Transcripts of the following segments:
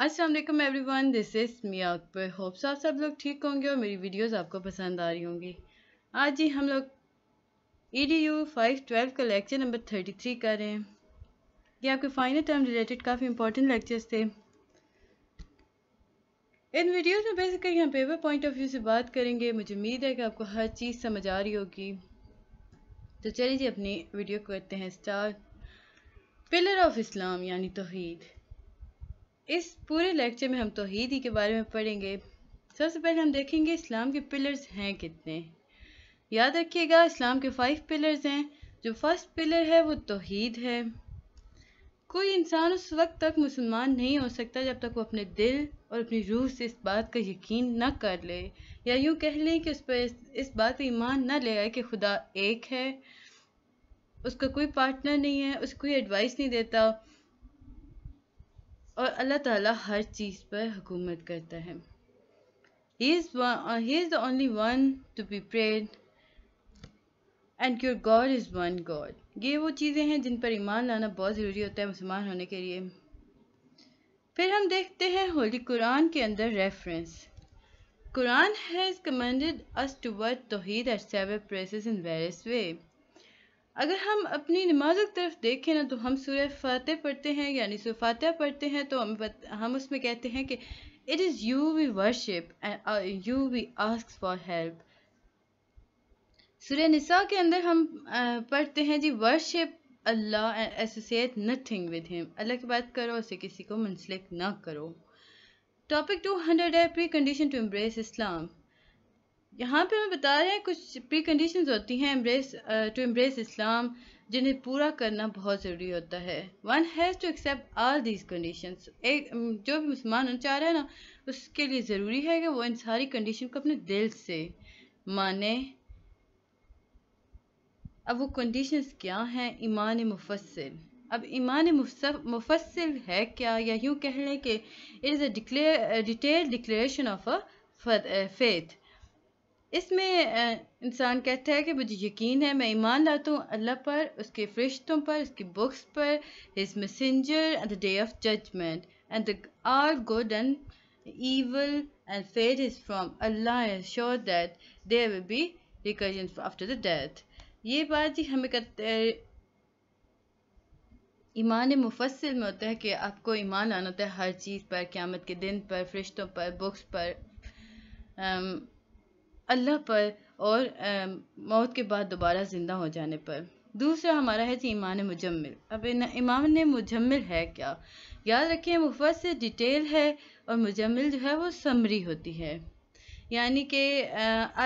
Aslam everyone this is Mia Akbar hopes आप सब लोग ठीक होंगे और मेरी वीडियोस आपको पसंद आ रही होंगी आज ही हम लोग E D U five twelve का लेक्चर नंबर थर्टी थ्री कर रहे हैं ये आपके फाइनल टर्म रिलेटेड काफ़ी इंपॉर्टेंट लेक्चर्स थे इन वीडियोस में बेसिकली हम पेपर पॉइंट ऑफ व्यू से बात करेंगे मुझे उम्मीद है कि आपको हर चीज़ समझ आ रही होगी तो चलिए जी अपनी वीडियो करते हैं स्टार्ट पिलर ऑफ इस्लाम यानी तोहद इस पूरे लेक्चर में हम ही के बारे में पढ़ेंगे सबसे पहले हम देखेंगे इस्लाम के पिलर्स हैं कितने याद रखिएगा इस्लाम के फाइव पिलर्स हैं जो फर्स्ट पिलर है वो तोहहीद है कोई इंसान उस वक्त तक मुसलमान नहीं हो सकता जब तक वो अपने दिल और अपनी रूह से इस बात का यकीन न कर ले या यूँ कह लें कि उस पर इस बात पर ईमान न ले आए कि खुदा एक है उसका कोई पार्टनर नहीं है उसको कोई एडवाइस नहीं देता और अल्लाह ताला हर चीज़ पर हुकूमत करता है he is the only one to be praised and your God is one God ये वो चीज़ें हैं जिन पर ईमान लाना बहुत ज़रूरी होता है मुसलमान होने के लिए फिर हम देखते हैं होली कुरान के अंदर reference Quran has commanded us toward तोहीद at several places in various way अगर हम अपनी नमाज की तरफ देखें ना तो हम सूर्य फातह पढ़ते हैं यानी सूर्य फातह पढ़ते हैं तो हम बत, हम उसमें कहते हैं कि it is you we worship and you we ask for help Surah Nisa के अंदर हम uh, पढ़ते हैं जी worship Allah and associate nothing with him Allah की बात करो उसे किसी को मुंसलिक ना करो टॉपिक टू हंड्रेड है precondition to embrace Islam यहाँ पे हमें बता रहे हैं कुछ प्री कंडीशन होती हैं एम्ब्रेस टू एम्ब्रेस इस्लाम जिन्हें पूरा करना बहुत ज़रूरी होता है one has to accept all these condition एक जो भी मुसलमान होना चाह रहा है ना उसके लिए ज़रूरी है कि वो इन सारी कंडीशन को अपने दिल से माने अब वो कंडीशंस क्या हैं ईमान मुफसिल अब ईमान मुफसल है क्या या यूँ कह लें कि it is a declare detail declaration of a faith इसमें इंसान कहता है कि मुझे यकीन है मैं ईमान लाता हूँ अल्लाह पर उसके फरिश्तों पर उसकी बुक्स पर his messenger and the day of judgement and the are good and evil and fate is from Allah is sure that there will be recursion after the ये बात जी हमें करते ईमान मुफसल में होता है कि आपको ईमान आना होता है हर चीज़ पर क़्यामत के दिन पर फरिश्तों पर बुक्स पर अल्लाह पर और आ, मौत के बाद दोबारा ज़िंदा हो जाने पर दूसरा हमारा है जी ईमान मुजम्मिल अब इमाम ने मुजम्मिल है क्या याद रखें मुफत से डिटेल है और मुजम्मिल जो है वो समरी होती है यानी कि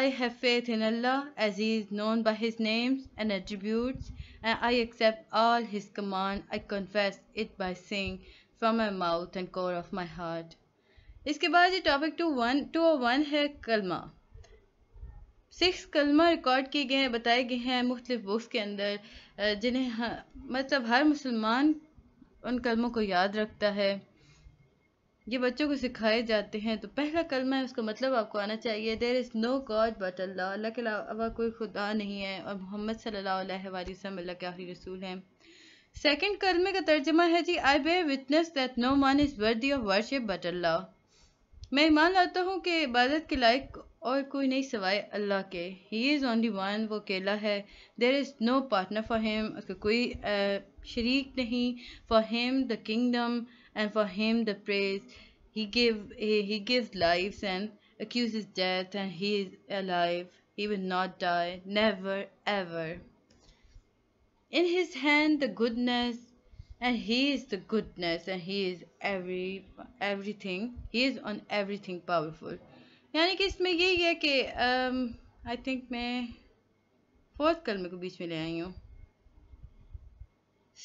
I have faith in Allah as is known by his names and attributes and I accept all his command I confess it by saying from my mouth and core of my heart इसके बाद ये topic two one two one है कलमा six कलमा record किए गए हैं बताए गए हैं मुख्तलिफ बुक्स के अंदर जिन्हें मतलब हर मुसलमान उन कलमों को याद रखता है ये बच्चों को सिखाए जाते हैं तो पहला कलमा है उसका मतलब आपको आना चाहिए there is no God but Allah Allah के अलावा कोई खुदा नहीं है और मोहम्मद सल्लल्लाहु अल्लाह के आखिरी रसूल हैं सेकंड कलमे का तर्जमा है जी I bear witness that no man is worthy of worship but Allah मैं ईमान लाता हूँ कि इबादत के लायक और कोई नहीं सवाए अल्लाह के ही इज़ ओनली वन वो अकेला है there is no partner for him उसका कोई शरीक नहीं for him the kingdom and for him the praise he give he gives life and accuses death and he is alive. He will not die, never ever. In his hand the goodness and he is the goodness and he is every everything. He is on everything powerful. यानी कि इसमें यही है कि I think मैं fourth कलमे को बीच में ले आई हूँ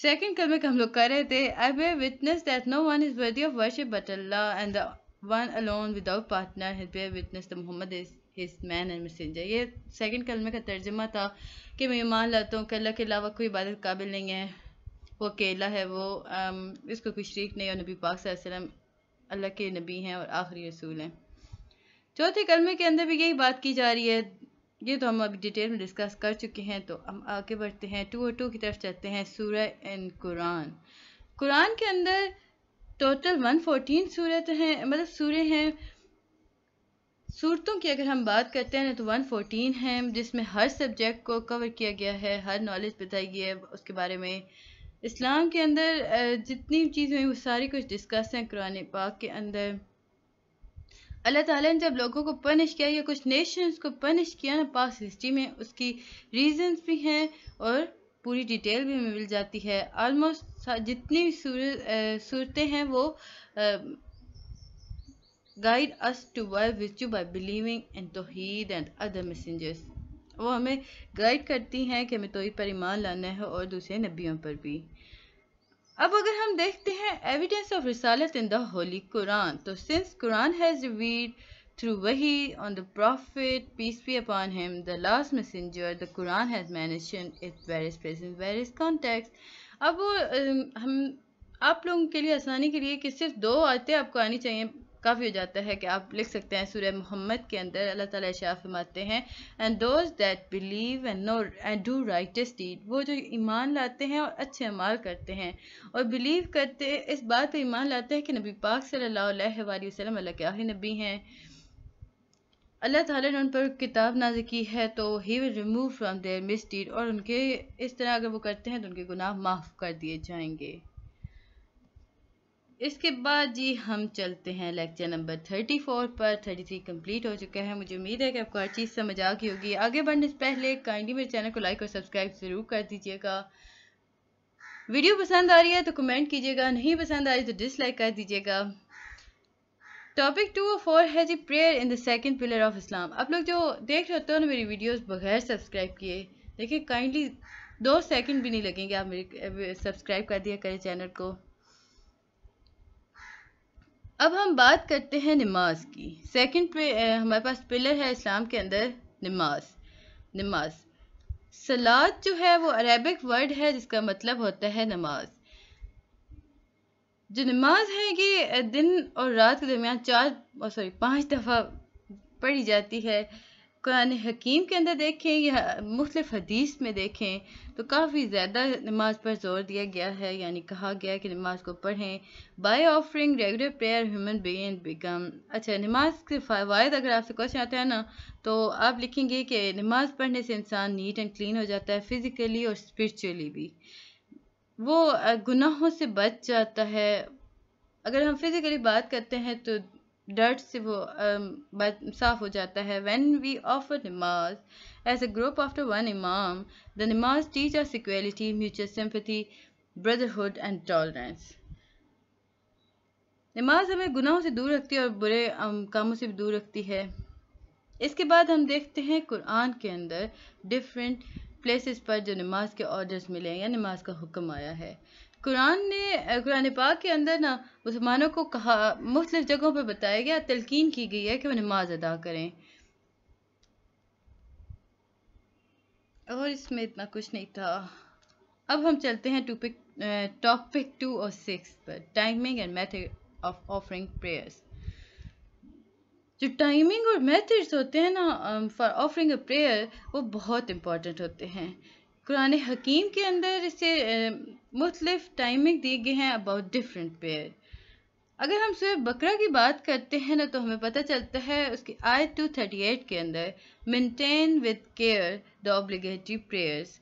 सेकेंड कलमे का हम लोग कर रहे थे आई वे witness that no one is worthy of worship but Allah and the one alone without partner has bear witness the Muhammad is his man and messenger ये सेकंड कलमे का तर्जमा था कि मैं मान लाता हूँ कि अल्लाह के अलावा कोई इबादत काबिल नहीं है वो अकेला है वो इसको कोई शरीक नहीं और नबी पाक सल्लम अल्लाह के नबी हैं और आखिरी रसूल हैं चौथे कलमे के अंदर भी यही बात की जा रही है ये तो हम अभी डिटेल में डिस्कस कर चुके हैं तो हम आगे बढ़ते हैं टू और टू की तरफ चलते हैं सूर्य एंड कुरान कुरान के अंदर टोटल वन 114 सूरत हैं मतलब सूर्य हैं सूरतों की अगर हम बात करते हैं ना तो वन फोर्टीन है जिसमें हर सब्जेक्ट को कवर किया गया है हर नॉलेज बताई गई है उसके बारे में इस्लाम के अंदर जितनी चीज़ें वो सारी कुछ डिस्कस हैं कुरान पाक के अंदर अल्लाह ताला ने जब लोगों को पनिश किया या कुछ नेशंस को पनिश किया ना पास हिस्ट्री में उसकी रीजंस भी हैं और पूरी डिटेल भी मिल जाती है ऑलमोस्ट जितनी भी सूरतें हैं वो guide us to work which you by believing and तोहीद एंड अदर मैसेंजर्स वो हमें गाइड करती हैं कि हमें तोहहीद पर ईमान लाना है और दूसरे नबियों पर भी अब अगर हम देखते हैं एविडेंस ऑफ रिसालत इन द होली कुरान तो since Quran has revealed through वही on the prophet peace be upon him the last messenger the Quran has mentioned it various place in various context अब um, हम आप लोगों के लिए आसानी के लिए कि सिर्फ दो आते आपको आनी चाहिए काफ़ी हो जाता है कि आप लिख सकते हैं सूर्य मोहम्मद के अंदर अल्लाह ताला शाह फरमाते हैं and those that believe and know and do righteous deed वो जो ईमान लाते हैं और अच्छे अमाल करते हैं और बिलीव करते इस बात पर ईमान लाते हैं कि नबी पाक सल्ला वसलम अल्लाह के आखिरी नबी हैं अल्लाह ताला ने उन पर किताब नाज़ की है तो he will remove from their deed और उनके इस तरह अगर वो करते हैं तो उनके गुनाह माफ़ कर दिए जाएंगे इसके बाद जी हम चलते हैं लेक्चर नंबर थर्टी फोर पर थर्टी थ्री कम्प्लीट हो चुका है मुझे उम्मीद है कि आपको हर चीज़ समझ आ गई होगी आगे बढ़ने से पहले काइंडली मेरे चैनल को लाइक और सब्सक्राइब ज़रूर कर दीजिएगा वीडियो पसंद आ रही है तो कमेंट कीजिएगा नहीं पसंद आ रही तो डिसलाइक कर दीजिएगा टॉपिक टू और फोर है जी prayer in the second pillar of Islam आप लोग जो देख रहे होते हो ना मेरी वीडियोस बगैर सब्सक्राइब किए देखिए काइंडली दो सेकंड भी नहीं लगेंगे आप मेरे सब्सक्राइब कर दिया करें चैनल को अब हम बात करते हैं नमाज की सेकंड पे हमारे पास पिलर है इस्लाम के अंदर नमाज नमाज सलाद जो है वो अरेबिक वर्ड है जिसका मतलब होता है नमाज जो नमाज है ये दिन और रात के दरमियान चार सॉरी पांच दफ़ा पढ़ी जाती है कुरान हकीम के अंदर देखें या मुख्तफ हदीस में देखें तो काफ़ी ज़्यादा नमाज पर जोर दिया गया है यानी कहा गया कि नमाज को पढ़ें by offering regular prayer human being become अच्छा नमाज के फ़वाद अगर आपसे क्वेश्चन आता है ना तो आप लिखेंगे कि नमाज पढ़ने से इंसान नीट एंड क्लीन हो जाता है फिज़िकली और स्परिचुअली भी वो गुनाहों से बच जाता है अगर हम फिज़िकली बात करते हैं तो डर्ट से वो साफ हो जाता है व्हेन वी ऑफर नमाज as a group after one इमाम द नमाज teach our equality mutual sympathy brotherhood and tolerance नमाज हमें गुनाहों से दूर रखती है और बुरे कामों से भी दूर रखती है इसके बाद हम देखते हैं कुरान के अंदर डिफरेंट प्लेसेस पर जो नमाज के ऑर्डर्स मिले हैं या नमाज का हुक्म आया है कुरान ने कुरान पाक के अंदर ना मुसलमानों को कहा मुख्तलिफ जगहों पर बताया गया तलकिन की गई है कि वह नमाज अदा करें और इसमें इतना कुछ नहीं था अब हम चलते हैं टॉपिक टॉपिक टू और सिक्स पर timing and method of offering prayers जो टाइमिंग और मेथड्स होते हैं ना फॉर ऑफरिंग अ प्रेयर वो बहुत इम्पॉर्टेंट होते हैं कुरान हकीम के अंदर इसे मुख्तलिफ टाइमिंग दिए गए हैं अबाउट डिफरेंट पेयर अगर हम सिर्फ बकरा की बात करते हैं ना तो हमें पता चलता है उसकी आयत 238 के अंदर maintain with care the obligatory prayers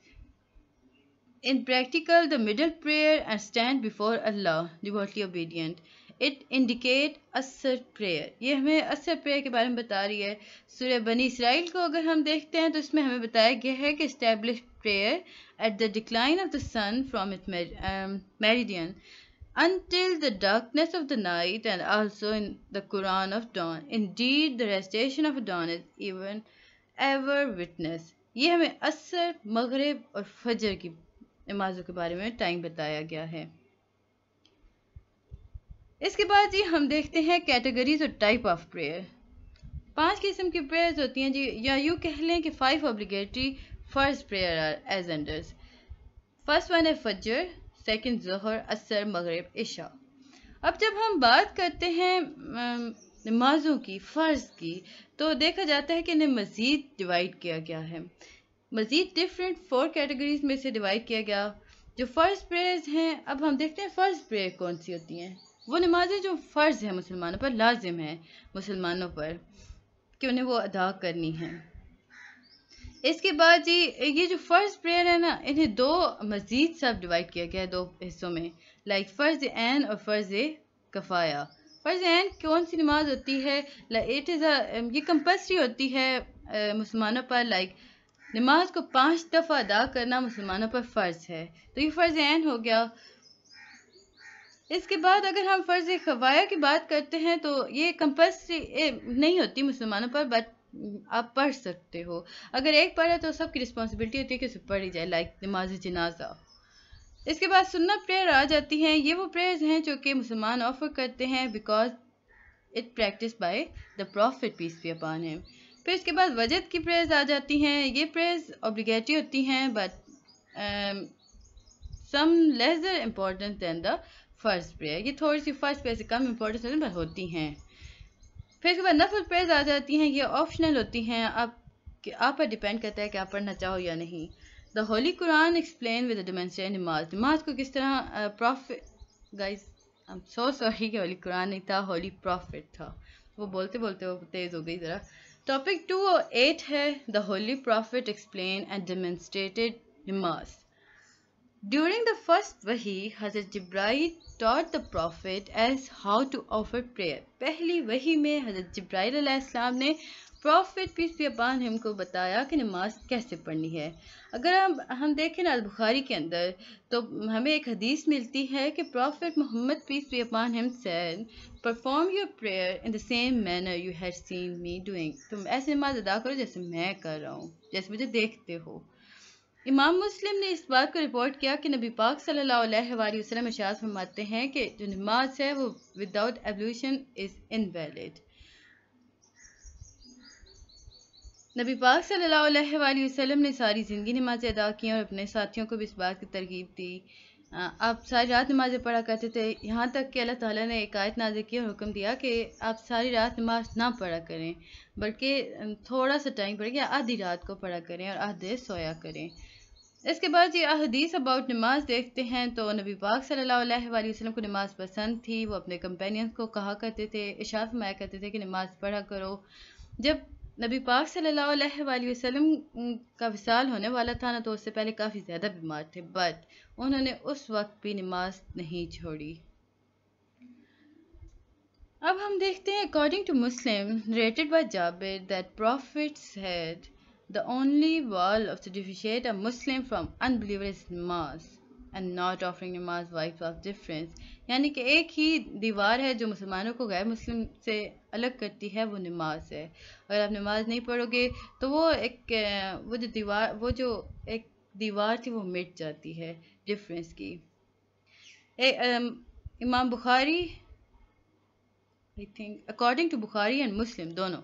in practical the middle prayer and stand before Allah devoutly obedient it indicate Asr prayer ये हमें असर प्रेयर के बारे में बता रही है सूर्य बनी इसराइल को अगर हम देखते हैं तो इसमें हमें बताया गया है कि establish prayer at the decline of the sun from it meridian until the darkness of the night and also in the Quran of dawn. Indeed, the restation of dawn is even ever witness ये हमें असर मगरब और फजर की नमाज़ों के बारे में टाइम बताया गया है इसके बाद जी हम देखते हैं कैटेगरीज और टाइप ऑफ प्रेयर पांच किस्म की प्रेयर्स होती हैं जी या यूँ कह लें कि five obligatory first prayer are as under first one है फजर सेकंड जहर असर मगरब इशा अब जब हम बात करते हैं नमाजों की फ़र्ज की तो देखा जाता है कि इन्हें मज़ीद डिवाइड किया गया है मज़ीद डिफरेंट फोर कैटेगरीज में से डिवाइड किया गया जो फर्स्ट प्रेयर्स हैं अब हम देखते हैं फर्स्ट प्रेयर कौन सी होती हैं वो नमाजें जो फ़र्ज़ है मुसलमानों पर लाजिम है मुसलमानों पर कि उन्हें वो अदा करनी है इसके बाद जी ये जो फ़र्ज़ प्रेयर है ना इन्हें दो मज़ीद सब डिवाइड किया गया है दो हिस्सों में लाइक फ़र्ज़ एन और फ़र्ज़ कफ़ाया फ़र्ज़ एन कौन सी नमाज होती है इट इज़ ये कंपल्सरी होती है मुसलमानों पर लाइक नमाज को पांच दफ़ा अदा करना मुसलमानों पर फ़र्ज़ है तो ये फ़र्ज़ एन हो गया इसके बाद अगर हम फ़र्ज़ खवाया की बात करते हैं तो ये कंपल्सरी नहीं होती मुसलमानों पर बट आप पढ़ सकते हो अगर एक पढ़े तो सबकी रिस्पॉन्सिबिलिटी होती है कि उसे पढ़ी जाए लाइक नमाज जनाजा इसके बाद सुनना प्रेयर आ जाती हैं ये वो प्रेयर्स हैं जो कि मुसलमान ऑफर करते हैं because it practice by the prophet peace be upon है फिर इसके बाद वजद की प्रेयर्स आ जाती हैं ये प्रेयर्स ऑब्लिगेटरी होती हैं but some less there than the first prayer ये थोड़ी सी फर्स्ट प्रेयर से कम इम्पोर्टेंस होती पर होती हैं फिर उसके बाद नफल प्रेयर आ जाती हैं ये ऑप्शनल होती हैं आप कि आप पर डिपेंड करता है कि आप पढ़ना चाहो या नहीं the holy Quran explain with dimension namaz नमाज को किस तरह prophet guys I am so sorry कि होली कुरान नहीं था होली प्रॉफिट था वो बोलते बोलते वो तेज़ हो गई ज़रा टॉपिक टू एट है the holy prophet explain and demonstrated namaz During the first wahi, Hazrat Jibrail taught the Prophet as how to offer prayer. पहली वही में हजरत Jibrail ने प्रॉफिट पीस भी अपान हम को बताया कि नमाज कैसे पढ़नी है अगर हम हम देखें ना बुखारी के अंदर तो हमें एक हदीस मिलती है कि profit Mohammad piece be upon him said perform your prayer in the same manner you have seen me doing तुम ऐसे नमाज अदा करो जैसे मैं कर रहा हूँ जैसे मुझे देखते हो इमाम मुस्लिम ने इस बात को रिपोर्ट किया कि नबी पाक सल्लल्लाहु अलैहि वसल्लम इशाद फरमाते हैं कि जो नमाज है वो विदाउट एवल्यूशन इज़ इनवैलिड नबी पाक सल्लल्लाहु अलैहि वसल्लम ने सारी ज़िंदगी नमाज़ें अदा की और अपने साथियों को भी इस बात की तरगीब दी आप सारी रात नमाज़ें पढ़ा करते थे यहाँ तक कि अल्लाह ताला ने एक आयत नाजिल की और हुक्म दिया कि आप सारी रात नमाज ना पढ़ा करें बल्कि थोड़ा सा टाइम पड़ गया आधी रात को पढ़ा करें और आधे सोया करें इसके बाद ये अहदीस अबाउट नमाज देखते हैं तो नबी पाक सल्लल्लाहु अलैहि वसल्लम को नमाज पसंद थी वो अपने कंपेनियंस को कहा करते थे इशा फरमाया करते थे कि नमाज पढ़ा करो जब नबी पाक सल्लल्लाहु अलैहि वसल्लम का विसाल होने वाला था ना तो उससे पहले काफ़ी ज़्यादा बीमार थे बट उन्होंने उस वक्त भी नमाज नहीं छोड़ी अब हम देखते हैं according to Muslim narrated by Jabir that prophet had The only wall to differentiate a Muslim from unbeliever is namaz and not offering namaz wife of difference यानी कि एक ही दीवार है जो मुसलमानों को गैर मुस्लिम से अलग करती है वो नमाज है अगर आप नमाज नहीं पढ़ोगे तो वो एक वो जो दीवार वो जो एक दीवार थी वो मिट जाती है डिफरेंस की ए, Imam Bukhari I think according to Bukhari and Muslim दोनों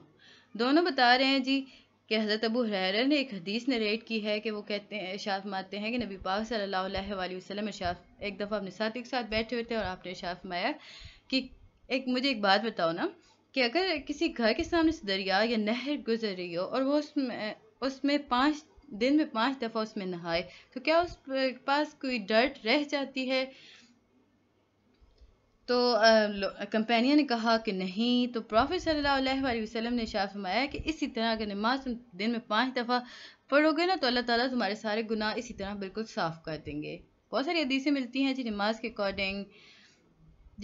दोनों बता रहे हैं जी कि हज़रत अबू हरा ने एक हदीस नरेट की है कि वो कहते हैं इशाफ मानते हैं कि नबी पाक सल्लल्लाहु अलैहि वसल्लम एक दफ़ा अपने साथ के साथ बैठे हुए थे और आपने इशाफ माया कि एक मुझे एक बात बताओ ना कि अगर किसी घर के सामने से दरिया या नहर गुजर रही हो और वो उसमें उसमें पाँच दिन में पाँच दफ़ा उसमें नहाए तो क्या उस पास कोई डर्ट रह जाती है तो कंपेनिया ने कहा कि नहीं तो प्रॉफिट सल्ला वसलम ने शाह फरमाया कि इसी तरह अगर नमाज तुम दिन में पाँच दफ़ा पढ़ोगे ना तो अल्लाह ताला तुम्हारे सारे गुनाह इसी तरह बिल्कुल साफ़ कर देंगे बहुत सारी हदीसें मिलती हैं जी नमाज के अकॉर्डिंग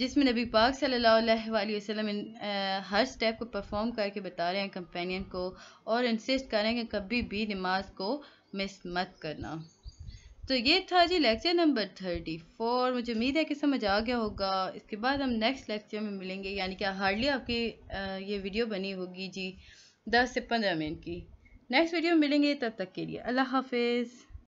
जिसमें नबी पाक सल्ला वसलम हर स्टेप को परफॉर्म करके बता रहे हैं कंपेनियन को और इंसिस्ट कर रहे हैं कि कभी भी नमाज को मिस मत करना तो ये था जी लेक्चर नंबर थर्टी फोर मुझे उम्मीद है कि समझ आ गया होगा इसके बाद हम नेक्स्ट लेक्चर में मिलेंगे यानी कि हार्डली आपकी ये वीडियो बनी होगी जी दस से पंद्रह मिनट की नेक्स्ट वीडियो में मिलेंगे तब तक के लिए अल्लाह हाफिज़